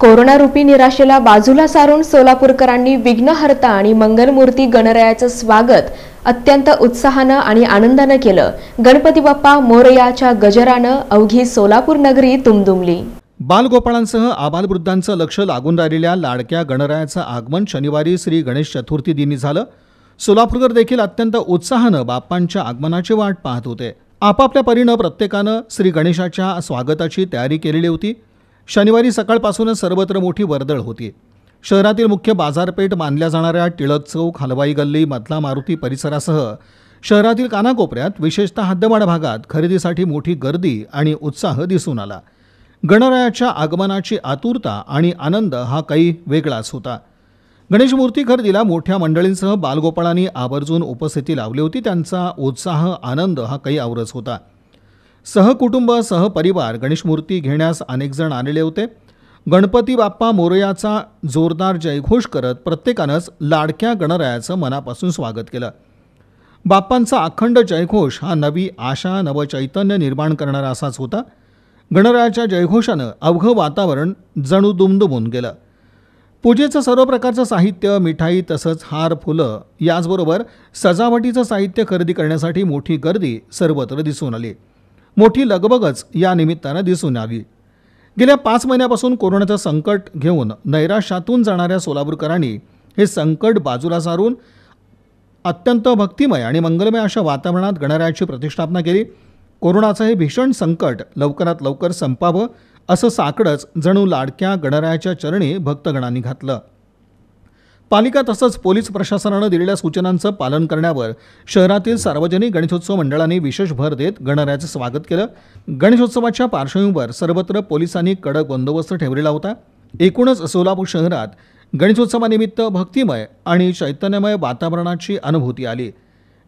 corona रूपी निराशेला बाजूला सारून सोलापूरकरांनी विघ्नहर्ता आणि मंगलमूर्ती गणरायाचं स्वागत अत्यंत उत्साहानं आणि आनंदानं केलं गणपती बाप्पा मोरयाच्या गजरानं अवघी सोलापूर नगरी तुमदुमली बालगोपाळांसह आबालवृद्धांचं लक्ष लागून राहिलेल्या लाडक्या गणरायाचं आगमन शनिवारी श्री गणेश चतुर्थी दिनी झालं सोलापूरकर देखील अत्यंत उत्साहानं बाप्पांच्या आगमनाची वाट पाहत होते आपापल्या परीनं प्रत्येकानं श्री गणेशाच्या स्वागताची तयारी केलेली होती शनिवारी सकाळपासूनच सर्वत्र मोठी वर्दळ होती शहरातील मुख्य बाजारपेठ मानल्या जाणाऱ्या टिळक चौक हलवाई गल्ली मधला मारुती परिसरासह शहरातील कानाकोपऱ्यात विशेषतः हद्दमाड भागात खरेदीसाठी मोठी गर्दी आणि उत्साह दिसून आला गणरायाच्या आगमनाची आतुरता आणि आनंद हा काही वेगळाच होता गणेश खरेदीला मोठ्या मंडळींसह बालगोपाळांनी आवर्जून उपस्थिती लावली होती त्यांचा उत्साह आनंद हा काही आवरच होता सहकुटुंब सहपरिवार गणेशमूर्ती घेण्यास अनेकजण आलेले होते गणपती बाप्पा मोरयाचा जोरदार जयघोष करत प्रत्येकानंच लाडक्या गणरायाचं मनापासून स्वागत केलं बाप्पांचा अखंड जयघोष हा नवी आशा नवचैतन्य निर्माण करणारा असाच होता गणरायाच्या जयघोषानं अवघं वातावरण जणू दुमदुमून गेलं पूजेचं सर्व प्रकारचं साहित्य मिठाई तसंच हार फुलं याचबरोबर सजावटीचं साहित्य खरेदी करण्यासाठी मोठी गर्दी सर्वत्र दिसून आली मोठी लगबगच या निमित्तानं दिसून आली गेल्या पाच महिन्यापासून कोरोनाचं संकट घेऊन नैराश्यातून जाणाऱ्या सोलापूरकरांनी हे संकट बाजूला सारून अत्यंत भक्तिमय आणि मंगलमय अशा वातावरणात गणरायाची प्रतिष्ठापना केली कोरोनाचं हे भीषण संकट लवकरात लवकर संपावं असं साकडंच जणू लाडक्या गणरायाच्या चरणी भक्तगणांनी घातलं पालिका तसंच पोलीस प्रशासनानं दिलेल्या सूचनांचं पालन करण्यावर शहरातील सार्वजनिक गणेशोत्सव मंडळांनी विशेष भर देत गणरायाचं स्वागत केलं गणेशोत्सवाच्या पार्श्वभूमीवर सर्वत्र पोलिसांनी कडक बंदोबस्त ठेवलेला होता एकूणच सोलापूर शहरात गणेशोत्सवानिमित्त भक्तिमय आणि चैतन्यमय वातावरणाची अनुभूती आली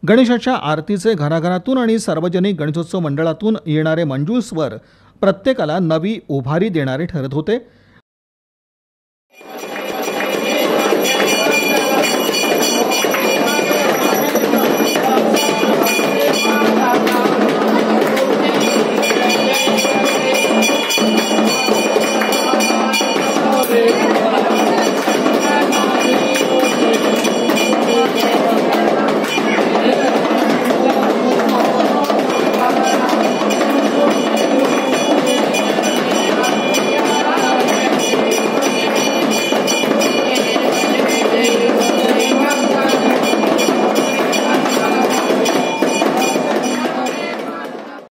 गणेशाच्या आरतीचे घराघरातून आणि सार्वजनिक गणेशोत्सव मंडळातून येणारे मंजूळ स्वर प्रत्येकाला नवी उभारी देणारे ठरत होते